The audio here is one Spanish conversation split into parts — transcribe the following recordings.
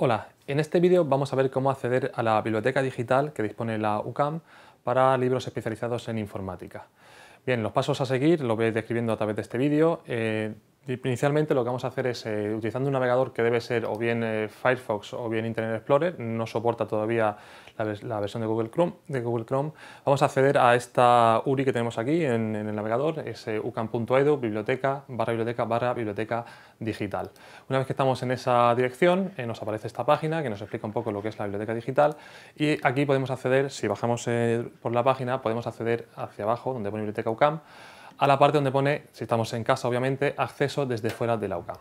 Hola, en este vídeo vamos a ver cómo acceder a la biblioteca digital que dispone la UCAM para libros especializados en informática. Bien, los pasos a seguir los voy describiendo a través de este vídeo. Eh, Inicialmente lo que vamos a hacer es, eh, utilizando un navegador que debe ser o bien eh, Firefox o bien Internet Explorer, no soporta todavía la, versión de Google, Chrome, de Google, Chrome, vamos a acceder a esta URI que tenemos aquí en, el navegador, es ucam.edu biblioteca, barra biblioteca, barra biblioteca digital. Una vez que estamos en esa dirección, eh, nos aparece esta página que nos explica un poco lo que es la biblioteca digital y aquí podemos acceder, si bajamos por la página, podemos acceder hacia abajo donde pone biblioteca UCAM, a la parte donde pone, si estamos en casa obviamente, acceso desde fuera de la UCAM.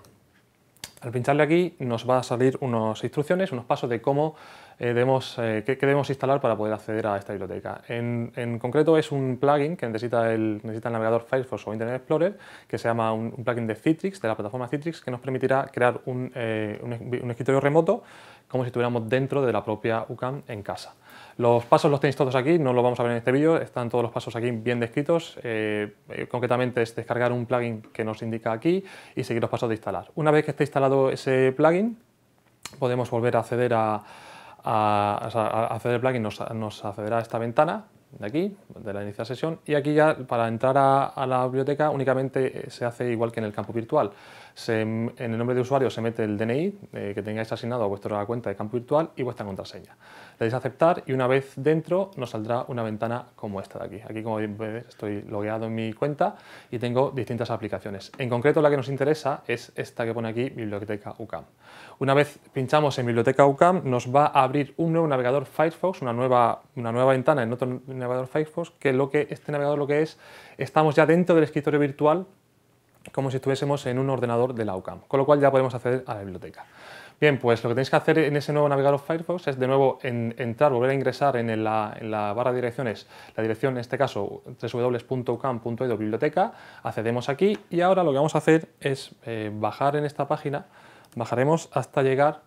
Al pincharle aquí nos va a salir unas instrucciones, unos pasos de cómo eh, eh debemos, instalar para poder acceder a esta biblioteca. En, concreto es un plugin que necesita el, navegador Firefox o Internet Explorer, que se llama un, plugin de Citrix, de la plataforma Citrix, que nos permitirá crear eh, un, un escritorio remoto como si estuviéramos dentro de la propia UCAM en casa. Los pasos los tenéis todos aquí, no los vamos a ver en este vídeo, están todos los pasos aquí bien descritos. Eh, eh, concretamente es descargar un plugin que nos indica aquí y seguir los pasos de instalar. Una vez que esté instalado ese plugin, podemos volver a acceder a, al plugin, nos accederá a esta ventana de aquí, de la inicial sesión, y aquí ya para entrar a, la biblioteca únicamente eh, se hace igual que en el campo virtual. en el nombre de usuario se mete el DNI eh, que tengáis asignado a vuestra cuenta de campo virtual y vuestra contraseña. Le dais a aceptar y una vez dentro nos saldrá una ventana como esta de aquí. Aquí como veis estoy logueado en mi cuenta y tengo distintas aplicaciones. En concreto la que nos interesa es esta que pone aquí, Biblioteca UCAM. Una vez pinchamos en Biblioteca UCAM nos va a abrir un nuevo navegador Firefox, una nueva, una nueva ventana en otro navegador Firefox, que, lo que este navegador lo que es, estamos ya dentro del escritorio virtual como si estuviésemos en un ordenador de la UCAM, con lo cual ya podemos acceder a la biblioteca. Bien, pues lo que tenéis que hacer en ese nuevo navegador Firefox es de nuevo entrar, volver a ingresar en la, barra de direcciones, la dirección en este caso www.ucam.edu biblioteca, accedemos aquí y ahora lo que vamos a hacer es eh, bajar en esta página, bajaremos hasta llegar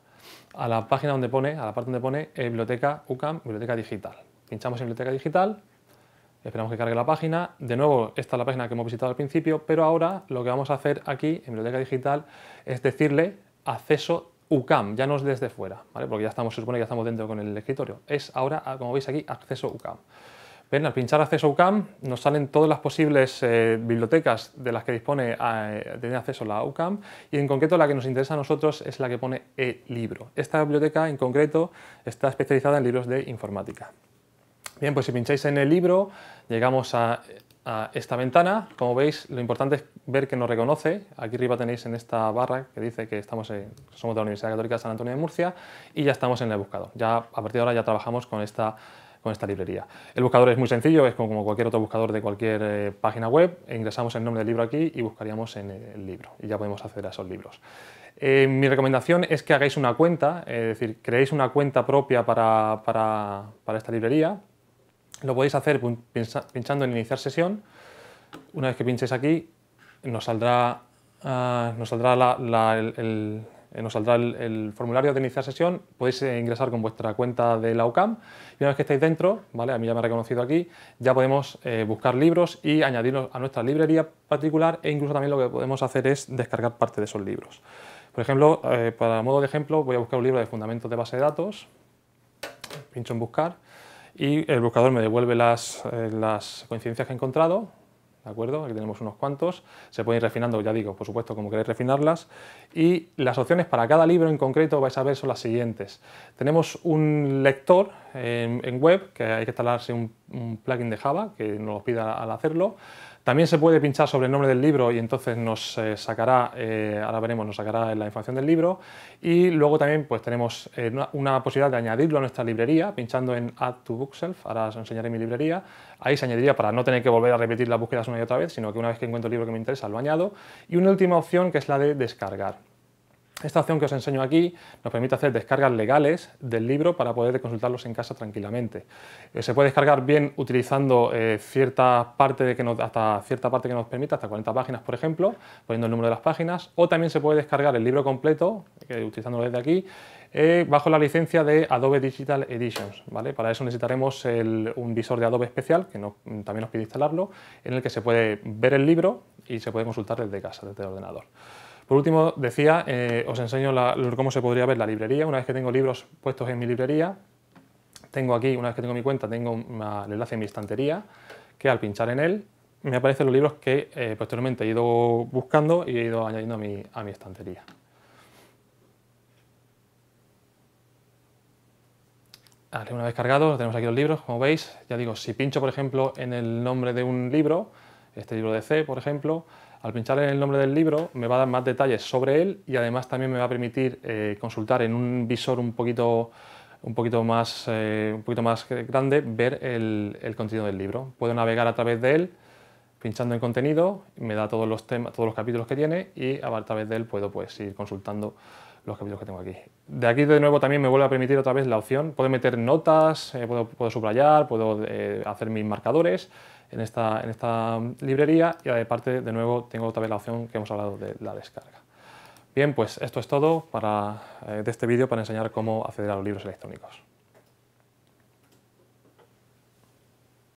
a la página donde pone, a la parte donde pone eh, biblioteca UCAM, biblioteca digital pinchamos en biblioteca digital, esperamos que cargue la página. De nuevo, esta es la página que hemos visitado al principio, pero ahora lo que vamos a hacer aquí en biblioteca digital es decirle acceso UCAM, ya no es desde fuera, porque ya estamos, se supone que ya estamos dentro con el escritorio. Es ahora, ah, como veis aquí, acceso UCAM. al pinchar acceso UCAM nos salen todas las posibles eh, bibliotecas de las que dispone ah, eh, tener acceso la UCAM y en concreto la que nos interesa a nosotros es la que pone e-libro. Esta biblioteca en concreto está especializada en libros de informática. Bien, pues si pincháis en el libro, llegamos a, esta ventana. Como veis, lo importante es ver que nos reconoce. Aquí arriba tenéis en esta barra que dice que estamos somos de la Universidad Católica de San Antonio de Murcia y ya estamos en el buscador. Ya, a partir de ahora ya trabajamos con esta con esta librería. El buscador es muy sencillo, es como cualquier otro buscador de cualquier eh, página web, e ingresamos el nombre del libro aquí y buscaríamos en el libro y ya podemos acceder a esos libros. Eh, mi recomendación es que hagáis una cuenta, es decir, creéis una cuenta propia para, para esta librería, lo podéis hacer pinchando en iniciar sesión. Una vez que pinchéis aquí, nos saldrá, ah, eh, nos saldrá, el, nos saldrá el, formulario de iniciar sesión. Podéis eh, ingresar con vuestra cuenta de la UCAM. Y una vez que estáis dentro, ¿vale? a mí ya me ha reconocido aquí, ya podemos eh, buscar libros y añadirlos a nuestra librería particular e incluso también lo que podemos hacer es descargar parte de esos libros. Por ejemplo, para modo de ejemplo, voy a buscar un libro de fundamentos de base de datos. Pincho en buscar y el buscador me devuelve eh, las, coincidencias que he encontrado, ¿de acuerdo? Aquí tenemos unos cuantos, se pueden ir refinando, ya digo, por supuesto, como queréis refinarlas, y las opciones para cada libro en concreto vais a ver son las siguientes. Tenemos un lector en, web, que hay que instalarse un, plugin de Java, que nos pida al hacerlo, también se puede pinchar sobre el nombre del libro y entonces nos eh, sacará, eh, ahora veremos, nos sacará la información del libro. Y luego también pues, tenemos eh, una, posibilidad de añadirlo a nuestra librería, pinchando en Add to Bookshelf, ahora os enseñaré mi librería. Ahí se añadiría para no tener que volver a repetir las búsquedas una y otra vez, sino que una vez que encuentro el libro que me interesa lo añado. Y una última opción que es la de descargar. Esta opción que os enseño aquí nos permite hacer descargas legales del libro para poder consultarlos en casa tranquilamente. Eh, se puede descargar bien utilizando eh, cierta parte de que nos, hasta cierta parte que nos permita, hasta 40 páginas por ejemplo, poniendo el número de las páginas, o también se puede descargar el libro completo, utilizando eh, utilizándolo desde aquí, bajo la licencia de Adobe Digital Editions. ¿vale? Para eso necesitaremos un visor de Adobe especial, que también nos pide instalarlo, en el que se puede ver el libro y se puede consultar desde casa, desde el ordenador. Por último, decía, eh, os enseño cómo se podría ver la librería. Una vez que tengo libros puestos en mi librería, tengo aquí, una vez que tengo mi cuenta, tengo el enlace en mi estantería, que al pinchar en él me aparecen los libros que eh, posteriormente he ido buscando y he ido añadiendo a mi, a mi estantería. una vez cargados, tenemos aquí los libros, como veis, ya digo, si pincho, por ejemplo, en el nombre de un libro, este libro de C, por ejemplo, al pinchar en el nombre del libro me va a dar más detalles sobre él y además también me va a permitir eh, consultar en un visor un poquito, un poquito, más, eh, un poquito más grande, ver el, contenido del libro. Puedo navegar a través de él pinchando en contenido, me da todos los, temas, todos los capítulos que tiene y a través de él puedo pues, ir consultando los capítulos que tengo aquí. De aquí de nuevo también me vuelve a permitir otra vez la opción, puedo meter notas, eh, puedo, subrayar, puedo hacer mis marcadores en esta, en esta librería y eh, aparte de nuevo tengo otra vez la opción que hemos hablado de la descarga. Bien, pues esto es todo para, eh, de este vídeo para enseñar cómo acceder a los libros electrónicos.